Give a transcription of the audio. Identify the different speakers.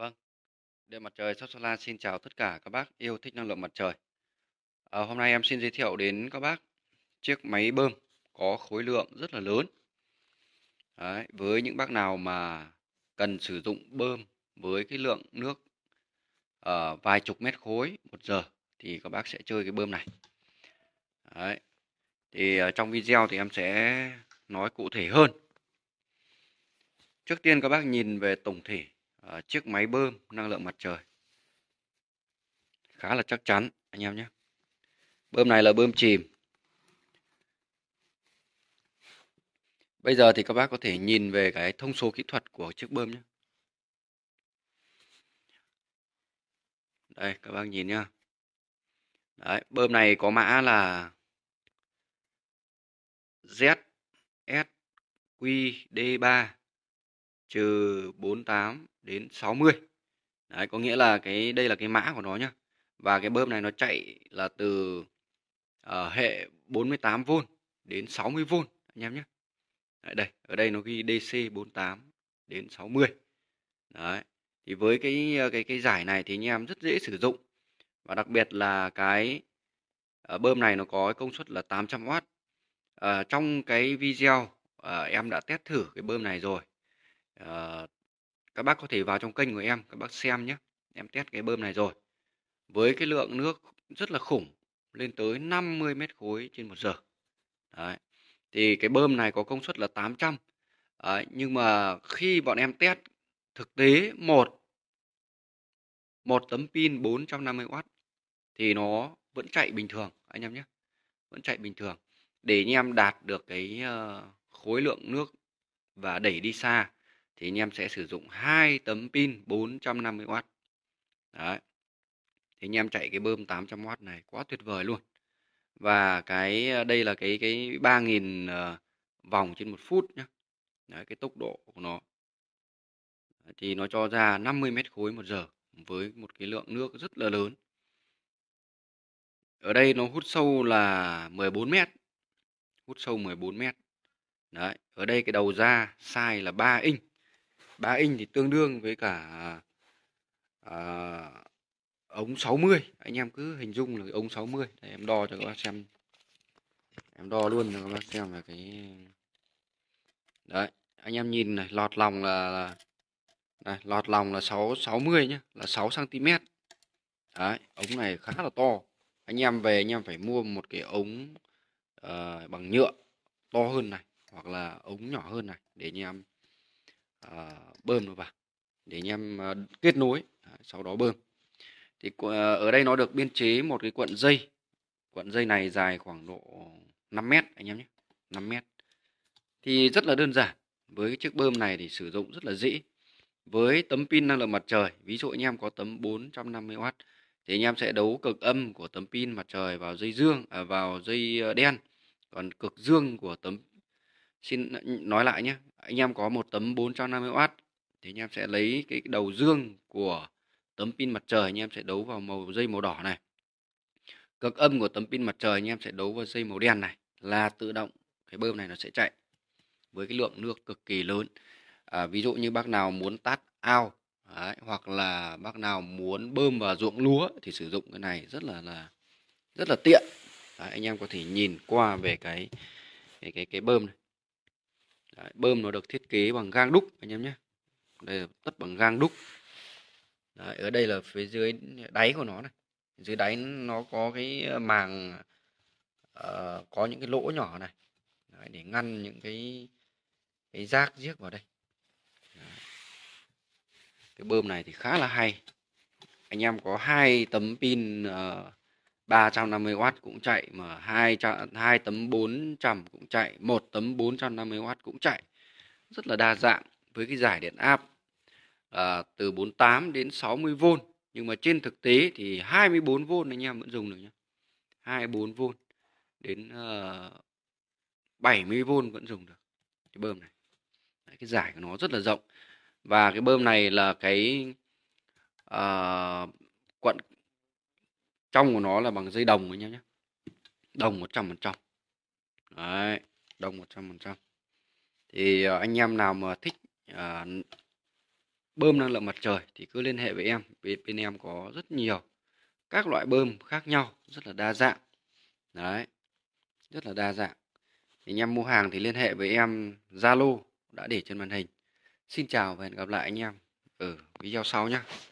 Speaker 1: Vâng, Điện mặt trời Sóc Solar xin chào tất cả các bác yêu thích năng lượng mặt trời. À, hôm nay em xin giới thiệu đến các bác chiếc máy bơm có khối lượng rất là lớn. Đấy, với những bác nào mà cần sử dụng bơm với cái lượng nước ở ờ, uh, vài chục mét khối một giờ thì các bác sẽ chơi cái bơm này. Đấy. Thì uh, trong video thì em sẽ nói cụ thể hơn. Trước tiên các bác nhìn về tổng thể Ờ, chiếc máy bơm năng lượng mặt trời khá là chắc chắn anh em nhé bơm này là bơm chìm bây giờ thì các bác có thể nhìn về cái thông số kỹ thuật của chiếc bơm nhé đây các bác nhìn nhá đấy bơm này có mã là ZSQD3 trừ 48 đến 60 đấy có nghĩa là cái đây là cái mã của nó nhá và cái bơm này nó chạy là từ uh, hệ 48V đến 60V anh em nhé đấy, đây ở đây nó ghi DC 48 đến 60 đấy thì với cái ờ, cái cái giải này thì anh em rất dễ sử dụng và đặc biệt là cái uh, bơm này nó có công suất là 800W uh, trong cái video uh, em đã test thử cái bơm này rồi uh, các bác có thể vào trong kênh của em các bác xem nhé em test cái bơm này rồi với cái lượng nước rất là khủng lên tới 50 mét khối trên một giờ Đấy. thì cái bơm này có công suất là 800 Đấy. nhưng mà khi bọn em test thực tế một một tấm pin 450W thì nó vẫn chạy bình thường anh em nhé vẫn chạy bình thường để anh em đạt được cái ờ, khối lượng nước và đẩy đi xa thì anh em sẽ sử dụng hai tấm pin 450W đấy thì anh em chạy cái bơm 800W này quá tuyệt vời luôn và cái ờ, đây là cái cái 3000 ờ, vòng trên một phút nhé đấy, cái tốc độ của nó thì nó cho ra 50 mét khối một giờ với một cái lượng nước rất là lớn ở đây nó hút sâu là 14 mét hút sâu 14 mét đấy ở đây cái đầu ra size là 3 inch 3 inch thì tương đương với cả à, ống 60 anh em cứ hình dung là cái ống 60 Đây, em đo cho các bác xem em đo luôn cho các bác xem là cái đấy anh em nhìn này lọt lòng là, đây lọt lòng là 6 60 nhá là 6 cm đấy ống này khá là to anh em về anh em phải mua một cái ống uh, bằng nhựa to hơn này hoặc là ống nhỏ hơn này để anh em À, bơm nó vào để anh em à, kết nối à, sau đó bơm thì ở đây nó được biên chế một cái cuộn dây cuộn dây này dài khoảng độ 5 mét anh em nhé 5 mét thì rất là đơn giản với chiếc bơm này thì sử dụng rất là dễ với tấm pin năng lượng mặt trời ví dụ anh em có tấm 450W thì anh em sẽ đấu cực âm của tấm pin mặt trời vào dây dương à, vào dây đen còn cực dương của tấm xin nói lại nhé anh em có một tấm 450W thì anh em sẽ lấy cái đầu dương của tấm pin mặt trời anh em sẽ đấu vào màu dây màu đỏ này cực âm của tấm pin mặt trời anh em sẽ đấu vào dây màu đen này là tự động cái bơm này nó sẽ chạy với cái lượng nước cực kỳ lớn à, ví dụ như bác nào muốn tắt ao đấy, hoặc là bác nào muốn bơm vào ruộng lúa thì sử dụng cái này rất là là rất là tiện đấy, anh em có thể nhìn qua về cái cái cái, cái bơm này Đấy, bơm nó được thiết kế bằng gang đúc anh em nhé đây là tất bằng gang đúc Đấy, ở đây là phía dưới đáy của nó này dưới đáy nó có cái ờ, màng uh, có những cái lỗ nhỏ này Đấy, để ngăn những cái cái rác giếc vào đây Đấy. cái bơm này thì khá là hay anh em có hai tấm pin uh, 350W cũng chạy mà 2 hai tấm 400 cũng chạy, một tấm 450W cũng chạy. Rất là đa dạng với cái giải điện áp à, từ 48 đến 60V nhưng mà trên thực tế thì 24V anh em vẫn dùng được nhé. 24V đến uh, ờ, 70V vẫn dùng được cái bơm này. Đấy, cái giải của nó rất là rộng và cái bơm này là cái uh, quận trong của nó là bằng dây đồng anh em nhé đồng 100% đấy đồng 100% thì ờ, anh em nào mà thích à, bơm năng lượng mặt trời thì cứ liên hệ với em bên, bên em có rất nhiều các loại bơm khác nhau rất là đa dạng đấy rất là đa dạng thì anh em mua hàng thì liên hệ với em Zalo đã để trên màn hình xin chào và hẹn gặp lại anh em ở video sau nhé